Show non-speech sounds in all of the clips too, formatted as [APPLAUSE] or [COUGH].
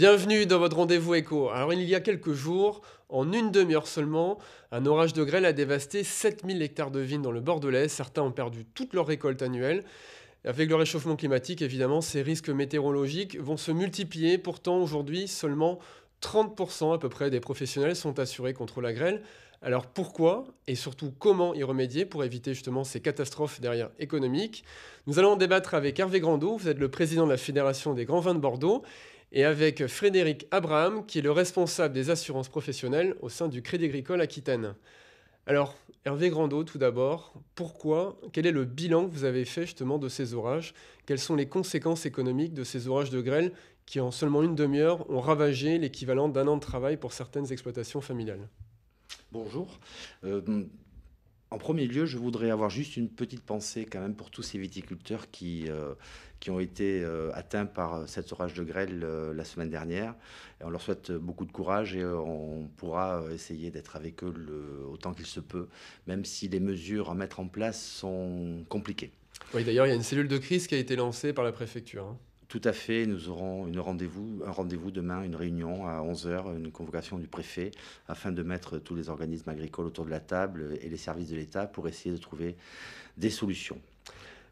Bienvenue dans votre rendez-vous éco. Alors il y a quelques jours, en une demi-heure seulement, un orage de grêle a dévasté 7000 hectares de vignes dans le Bordelais. Certains ont perdu toute leur récolte annuelle. Avec le réchauffement climatique, évidemment, ces risques météorologiques vont se multiplier. Pourtant, aujourd'hui, seulement 30% à peu près des professionnels sont assurés contre la grêle. Alors pourquoi et surtout comment y remédier pour éviter justement ces catastrophes derrière économiques Nous allons en débattre avec Hervé Grandeau, vous êtes le président de la Fédération des Grands Vins de Bordeaux et avec Frédéric Abraham, qui est le responsable des assurances professionnelles au sein du Crédit Agricole Aquitaine. Alors, Hervé Grandot, tout d'abord, pourquoi, quel est le bilan que vous avez fait justement de ces orages Quelles sont les conséquences économiques de ces orages de grêle qui, en seulement une demi-heure, ont ravagé l'équivalent d'un an de travail pour certaines exploitations familiales Bonjour. Euh, en premier lieu, je voudrais avoir juste une petite pensée quand même pour tous ces viticulteurs qui, euh, qui ont été euh, atteints par cet orage de grêle euh, la semaine dernière. Et on leur souhaite beaucoup de courage et on pourra essayer d'être avec eux autant qu'il se peut, même si les mesures à mettre en place sont compliquées. Oui, d'ailleurs, il y a une cellule de crise qui a été lancée par la préfecture. Hein. Tout à fait, nous aurons une rendez un rendez-vous demain, une réunion à 11h, une convocation du préfet, afin de mettre tous les organismes agricoles autour de la table et les services de l'État pour essayer de trouver des solutions.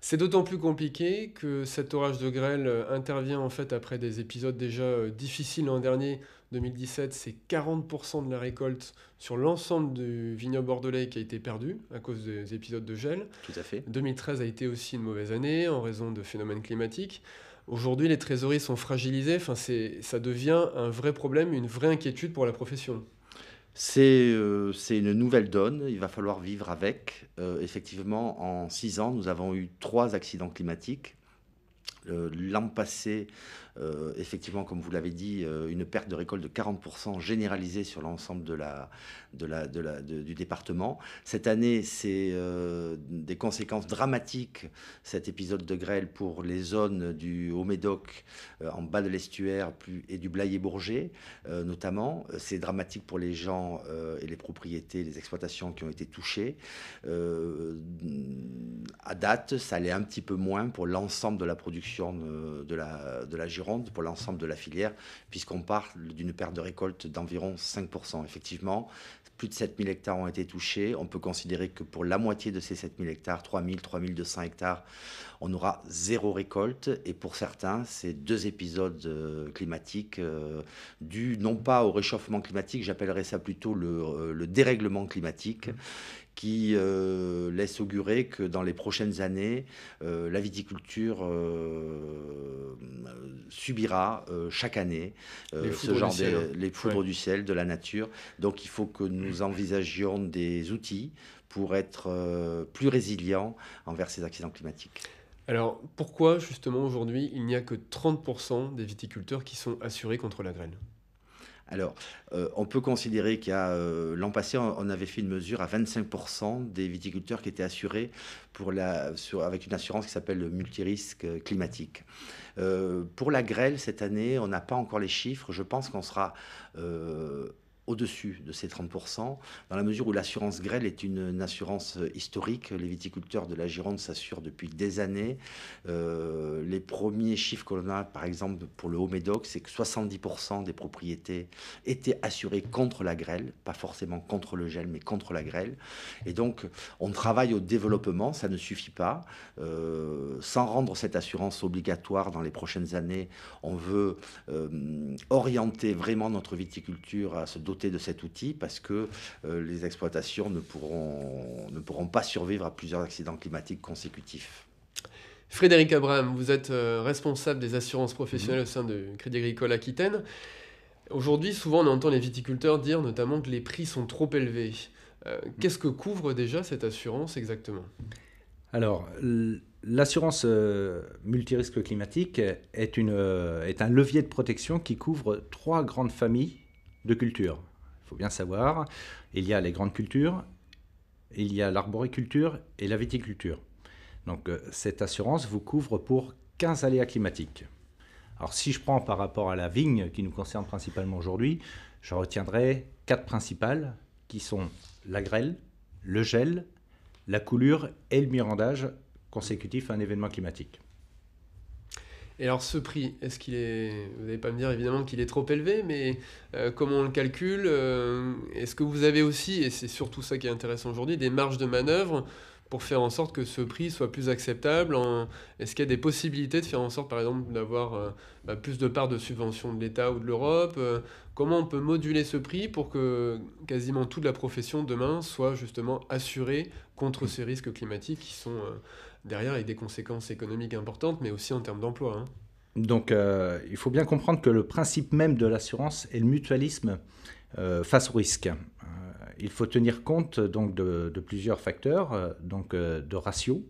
C'est d'autant plus compliqué que cet orage de grêle intervient en fait après des épisodes déjà euh, difficiles l'an dernier. 2017, c'est 40% de la récolte sur l'ensemble du vignoble bordelais qui a été perdu à cause des épisodes de gel. Tout à fait. 2013 a été aussi une mauvaise année en raison de phénomènes climatiques. Aujourd'hui, les trésoreries sont fragilisées. Enfin, ça devient un vrai problème, une vraie inquiétude pour la profession. C'est euh, une nouvelle donne, il va falloir vivre avec. Euh, effectivement, en six ans, nous avons eu trois accidents climatiques. Euh, l'an passé, euh, effectivement, comme vous l'avez dit, euh, une perte de récolte de 40% généralisée sur l'ensemble du département. Cette année, c'est euh, des conséquences dramatiques, cet épisode de grêle pour les zones du Haut-Médoc, en bas de l'estuaire et du blayé bourget notamment. C'est dramatique pour les gens et les propriétés, les exploitations qui ont été touchées. à date, ça allait un petit peu moins pour l'ensemble de la production de, la, de la Gironde pour l'ensemble de la filière, puisqu'on parle d'une perte de récolte d'environ 5%. Effectivement, plus de 7000 hectares ont été touchés. On peut considérer que pour la moitié de ces 7000 hectares, 3000, 3200 hectares on aura zéro récolte. Et pour certains, c'est deux épisodes euh, climatiques euh, dus non pas au réchauffement climatique, j'appellerais ça plutôt le, euh, dérèglement climatique, mmh. qui laisse augurer que dans les prochaines années, la viticulture subira chaque année ce genre de, les foudres du ciel, de la nature. Donc il faut que nous mmh. envisagions des outils pour être plus résilients envers ces accidents climatiques. Alors pourquoi justement aujourd'hui il n'y a que 30% des viticulteurs qui sont assurés contre la grêle alors, euh, on peut considérer qu'il y a euh, l'an passé, on, avait fait une mesure à 25% des viticulteurs qui étaient assurés pour la, avec une assurance qui s'appelle le multirisque climatique. Euh, pour la grêle cette année, on n'a pas encore les chiffres. Je pense qu'on sera au-dessus de ces 30%, dans la mesure où l'assurance grêle est une, assurance euh, historique. Les viticulteurs de la Gironde s'assurent depuis des années. Euh, les premiers chiffres que par exemple, pour le Haut-Médoc, c'est que 70% des propriétés étaient assurées contre la grêle, pas forcément contre le gel, mais contre la grêle. Et donc, on travaille au développement, ça ne suffit pas. Euh, sans rendre cette assurance obligatoire dans les prochaines années, on veut orienter vraiment notre viticulture à ce doter de cet outil parce que euh, les exploitations ne pourront, ne pourront pas survivre à plusieurs accidents climatiques consécutifs. Frédéric Abraham, vous êtes euh, responsable des assurances professionnelles mhm. au sein de Crédit Agricole Aquitaine. Aujourd'hui, souvent, on entend les viticulteurs dire notamment que les prix sont trop élevés. Euh, qu'est-ce que couvre déjà cette assurance exactement Alors, l'assurance multirisque climatique est, une, est un levier de protection qui couvre trois grandes familles de cultures faut bien savoir, il y a les grandes cultures, il y a l'arboriculture et la viticulture. Donc euh, cette assurance vous couvre pour 15 aléas climatiques. Alors si je prends par rapport à la vigne qui nous concerne principalement aujourd'hui, je retiendrai quatre principales qui sont la grêle, le gel, la coulure et le mirandage consécutif à un événement climatique. Et alors ce prix, est-ce qu'il est, vous n'allez pas me dire évidemment qu'il est trop élevé, mais euh, comment on le calcule euh, Est-ce que vous avez aussi, et c'est surtout ça qui est intéressant aujourd'hui, des marges de manœuvre pour faire en sorte que ce prix soit plus acceptable Est-ce qu'il y a des possibilités de faire en sorte, par exemple, d'avoir euh, bah, plus de parts de subventions de l'État ou de l'Europe Comment on peut moduler ce prix pour que quasiment toute la profession demain soit justement assurée contre mmh. ces risques climatiques qui sont derrière avec des conséquences économiques importantes, mais aussi en termes d'emploi. Hein. Donc euh, il faut bien comprendre que le principe même de l'assurance est le mutualisme euh, face au risque. Euh, il faut tenir compte donc, de, plusieurs facteurs, donc de ratios,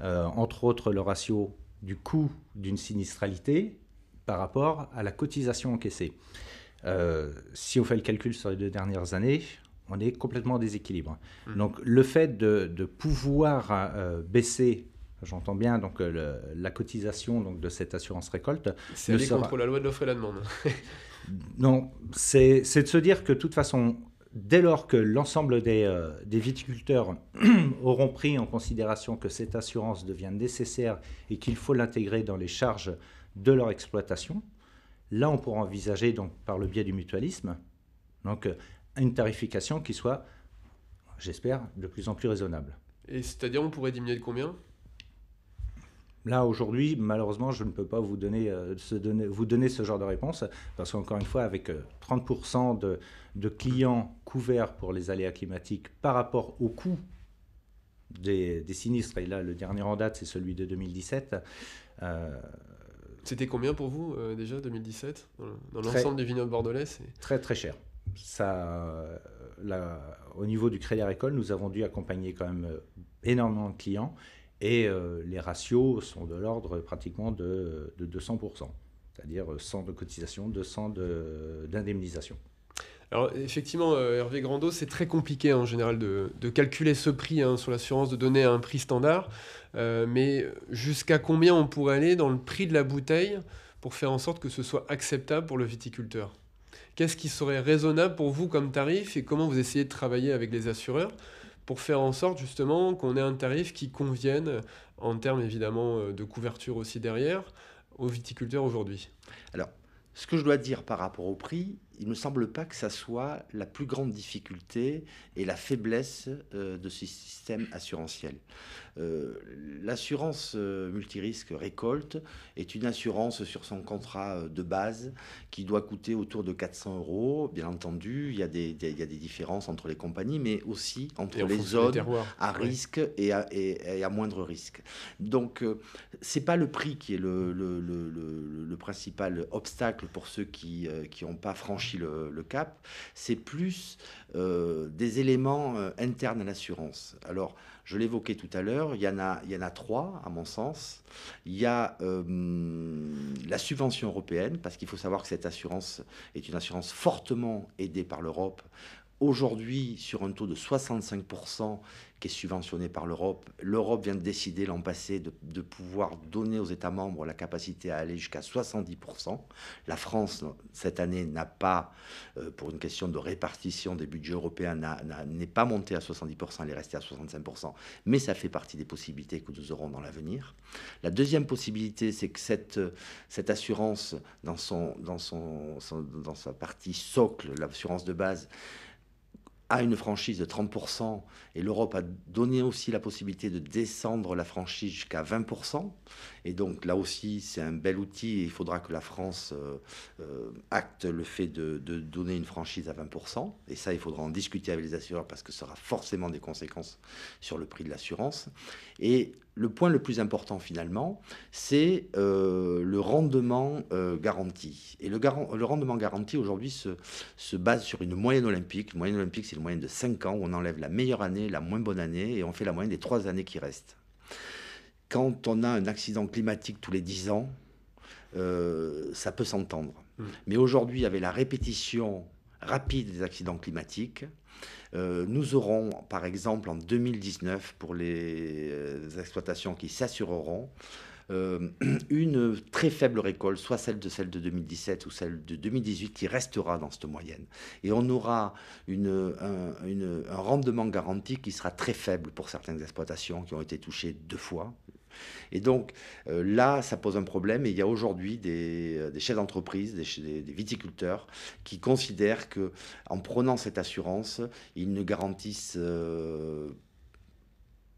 entre autres le ratio du coût d'une sinistralité par rapport à la cotisation encaissée. si on fait le calcul sur les deux dernières années, on est complètement en déséquilibre. Mm. Donc le fait de, pouvoir euh, baisser J'entends bien donc euh, la cotisation donc de cette assurance récolte. C'est aller contre la loi de l'offre et la demande. [LAUGHS] non, c'est de se dire que de toute façon, dès lors que l'ensemble des, euh, viticulteurs [CLEARS THROAT] auront pris en considération que cette assurance devient nécessaire et qu'il faut l'intégrer dans les charges de leur exploitation, là on pourra envisager donc par le biais du mutualisme donc une tarification qui soit, j'espère, de plus en plus raisonnable. Et c'est-à-dire, on pourrait diminuer de combien Là, aujourd'hui, malheureusement, je ne peux pas vous donner, euh, ce, donner, vous donner ce genre de réponse, parce qu'encore une fois, avec 30% euh, de, clients couverts pour les aléas climatiques par rapport au coût des, sinistres, et là, le dernier en date, c'est celui de 2017. Euh, C'était combien pour vous euh, déjà, 2017, dans l'ensemble des vignobles bordelais Très, très cher. Euh, au niveau du Crédit Agricole, nous avons dû accompagner quand même euh, énormément de clients et euh, les ratios sont de l'ordre pratiquement de, 200%, c'est-à-dire 100 de cotisation, 200 d'indemnisation. Alors effectivement, Hervé Grandot, c'est très compliqué hein, en général de, calculer ce prix hein, sur l'assurance, de donner un prix standard, mais jusqu'à combien on pourrait aller dans le prix de la bouteille pour faire en sorte que ce soit acceptable pour le viticulteur Qu'est-ce qui serait raisonnable pour vous comme tarif et comment vous essayez de travailler avec les assureurs pour faire en sorte justement qu'on ait un tarif qui convienne en termes évidemment euh, de couverture aussi derrière aux viticulteurs aujourd'hui Alors, ce que je dois dire par rapport au prix, il ne me semble pas que ça soit la plus grande difficulté et la faiblesse euh, de ce système assurantiel. Euh, l'assurance euh, multirisque récolte est une assurance sur son contrat de base qui doit coûter autour de 400 euros. Bien entendu, il y a des, différences entre les compagnies, mais aussi entre les zones à risque et, à, moindre risque. Donc, c'est pas le prix qui est le, principal obstacle pour ceux qui n'ont pas franchi le, cap, c'est plus euh, des éléments euh, internes à l'assurance. Alors, je l'évoquais tout à l'heure, il, y en a, il y en a trois, à mon sens. Il y a euh, la subvention européenne, parce qu'il faut savoir que cette assurance est une assurance fortement aidée par l'Europe aujourd'hui sur un taux de 65% qui est subventionné par l'Europe. L'Europe vient de décider l'an passé de, pouvoir donner aux États membres la capacité à aller jusqu'à 70%. La France, cette année, n'a pas, euh, pour une question de répartition des budgets européens, n'est pas montée à 70%, elle est restée à 65%, mais ça fait partie des possibilités que nous aurons dans l'avenir. La deuxième possibilité, c'est que cette, cette assurance, dans, son, dans, dans sa partie socle, l'assurance de base, a une franchise de 30% et l'Europe a donné aussi la possibilité de descendre la franchise jusqu'à 20%. Et donc là aussi, c'est un bel outil il faudra que la France euh, euh, acte le fait de, donner une franchise à 20%. Et ça, il faudra en discuter avec les assureurs parce que ça aura forcément des conséquences sur le prix de l'assurance. Et le point le plus important finalement, c'est euh, le rendement garanti. Et le, rendement garanti aujourd'hui se, base sur une moyenne olympique. moyenne olympique, c'est une moyenne de 5 ans où on enlève la meilleure année, la moins bonne année et on fait la moyenne des 3 années qui restent quand on a un accident climatique tous les 10 ans, euh, ça peut s'entendre. Mmh. Mais aujourd'hui, il y avait la répétition rapide des accidents climatiques, euh, nous aurons, par exemple, en 2019, pour les euh, exploitations qui s'assureront, [CLEARS THROAT] une très faible récolte, soit celle de celle de 2017 ou celle de 2018, qui restera dans cette moyenne. Et on aura un rendement garanti qui sera très faible pour certaines exploitations qui ont été touchées deux fois, et donc euh, là, ça pose un problème et il y a aujourd'hui des, euh, chefs d'entreprise, des, viticulteurs qui considèrent que en prenant cette assurance, ils ne garantissent pas... Euh,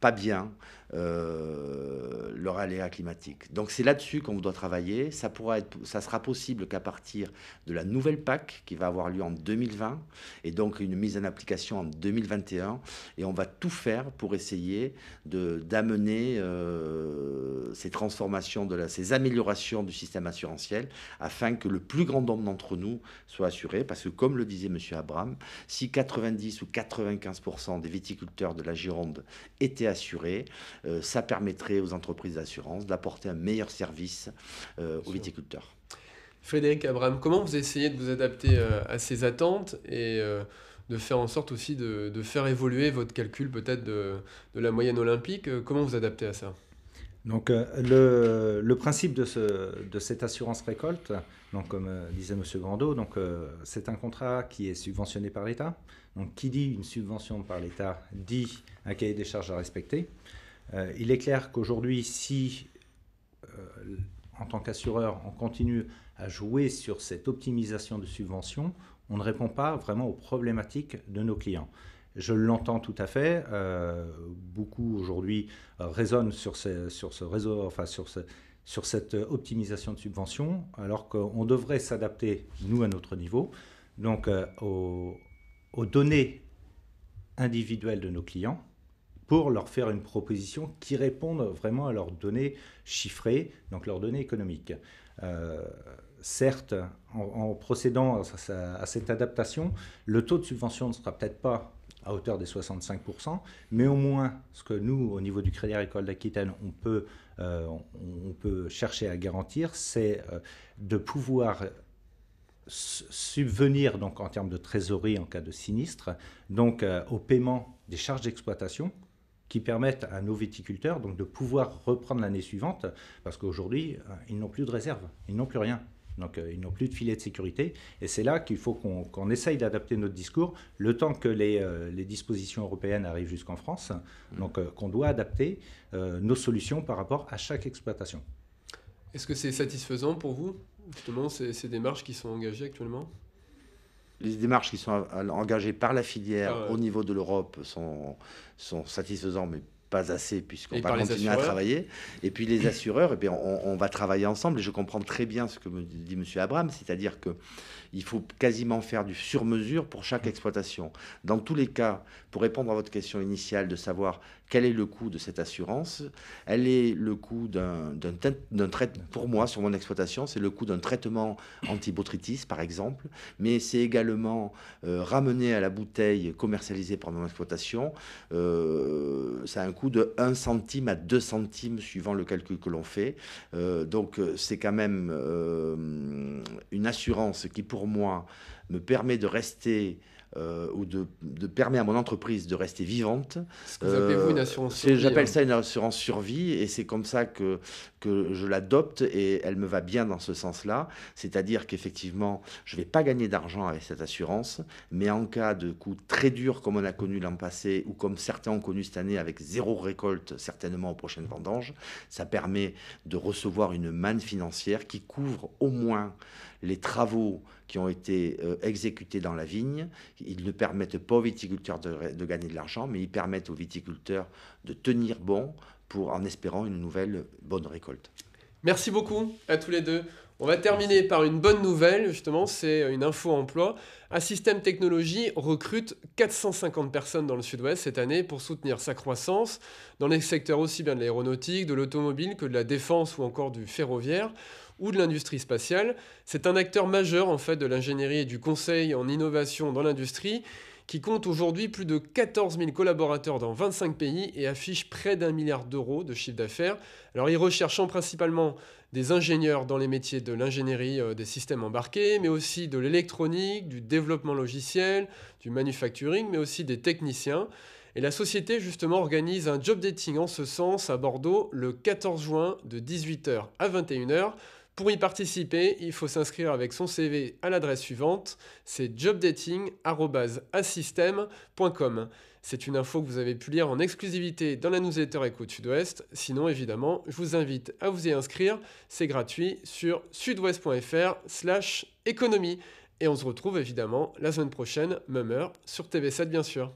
pas bien euh, leur aléa climatique. Donc c'est là-dessus qu'on doit travailler. Ça, pourra être, ça sera possible qu'à partir de la nouvelle PAC qui va avoir lieu en 2020 et donc une mise en application en 2021. Et on va tout faire pour essayer d'amener euh, ces transformations, de ces améliorations du système assurantiel afin que le plus grand nombre d'entre nous soit assuré. Parce que comme le disait M. Abraham, si 90 ou 95% des viticulteurs de la Gironde étaient assuré, euh, ça permettrait aux entreprises d'assurance d'apporter un meilleur service euh, aux viticulteurs. Frédéric Abraham, comment vous essayez de vous adapter euh, à ces attentes et de faire en sorte aussi de, faire évoluer votre calcul peut-être de, de la moyenne olympique Comment vous adaptez à ça donc euh, le, principe de, cette assurance récolte, donc comme euh, disait M. Grandeau, donc, euh, c'est un contrat qui est subventionné par l'État. Donc qui dit une subvention par l'État dit un cahier des charges à respecter. il est clair qu'aujourd'hui, si en tant qu'assureur, on continue à jouer sur cette optimisation de subvention, on ne répond pas vraiment aux problématiques de nos clients. Je l'entends tout à fait. Euh, beaucoup aujourd'hui euh, résonnent sur, ce réseau, enfin sur, cette euh, optimisation de subvention, alors qu'on devrait s'adapter, nous, à notre niveau, donc aux, données individuelles de nos clients pour leur faire une proposition qui réponde vraiment à leurs données chiffrées, donc leurs données économiques. certes, en, procédant à, cette adaptation, le taux de subvention ne sera peut-être pas à hauteur des 65%, mais au moins ce que nous, au niveau du Crédit Agricole d'Aquitaine, on peut, euh, on, peut chercher à garantir, c'est euh, de pouvoir subvenir donc en termes de trésorerie en cas de sinistre, donc euh, au paiement des charges d'exploitation qui permettent à nos viticulteurs donc de pouvoir reprendre l'année suivante parce qu'aujourd'hui ils n'ont plus de réserve, ils n'ont plus rien. Donc euh, ils n'ont plus de filet de sécurité. Et c'est là qu'il faut qu'on essaye d'adapter notre discours le temps que les, euh, dispositions européennes arrivent jusqu'en France. Mm. Donc euh, qu'on doit adapter nos solutions par rapport à chaque exploitation. Est-ce que c'est satisfaisant pour vous, justement, ces, démarches qui sont engagées actuellement les démarches qui sont engagées par la filière ah au niveau de l'Europe sont, sont satisfaisantes, mais pas assez puisqu'on va continuer à travailler. Et puis les assureurs, et eh bien on, va travailler ensemble. Et je comprends très bien ce que me dit M. Abraham, c'est-à-dire que il faut quasiment faire du sur-mesure pour chaque mm. exploitation. Dans tous les cas, pour répondre à votre question initiale de savoir quel est le coût de cette assurance, elle est le coût d'un traitement, pour moi, sur mon exploitation, c'est le coût d'un traitement antibotritis, par exemple, mais c'est également euh, ramené à la bouteille commercialisée par mon exploitation, euh, ça a un coût de 1 centime à 2 centimes suivant le calcul que l'on fait. Euh, donc euh, c'est quand même une assurance qui, pourrait moi, me permet de rester euh, ou de, de, permet à mon entreprise de rester vivante. J'appelle ça une assurance survie et c'est comme ça que, que je l'adopte et elle me va bien dans ce sens-là. C'est-à-dire qu'effectivement, je ne vais pas gagner d'argent avec cette assurance, mais en cas de coup très dur comme on a connu l'an passé ou comme certains ont connu cette année avec zéro récolte certainement aux prochaines vendanges, ça permet de recevoir une manne financière qui couvre au moins les travaux qui ont été euh, exécutés dans la vigne. Ils ne permettent pas aux viticulteurs de, de gagner de l'argent, mais ils permettent aux viticulteurs de tenir bon pour en espérant une nouvelle bonne récolte. Merci beaucoup à tous les deux. On va terminer par une bonne nouvelle, justement, c'est une info emploi. Assystem Technologies recrute 450 personnes dans le sud-ouest cette année pour soutenir sa croissance dans les secteurs aussi bien de l'aéronautique, de l'automobile que de la défense ou encore du ferroviaire ou de l'industrie spatiale. C'est un acteur majeur en fait de l'ingénierie et du conseil en innovation dans l'industrie qui compte aujourd'hui plus de 14 000 collaborateurs dans 25 pays et affiche près d'un milliard d'euros de chiffre d'affaires. Alors, ils recherchent principalement des ingénieurs dans les métiers de l'ingénierie euh, des systèmes embarqués, mais aussi de l'électronique, du développement logiciel, du manufacturing, mais aussi des techniciens. Et la société, justement, organise un job dating en ce sens à Bordeaux le 14 juin de 18h à 21h. Pour y participer, il faut s'inscrire avec son CV à l'adresse suivante, c'est jobdating.assystem.com. C'est une info que vous avez pu lire en exclusivité dans la newsletter Écoute Sud-Ouest. Sinon, évidemment, je vous invite à vous y inscrire. C'est gratuit sur sudouest.fr slash économie. Et on se retrouve évidemment la semaine prochaine, même sur TV7 bien sûr.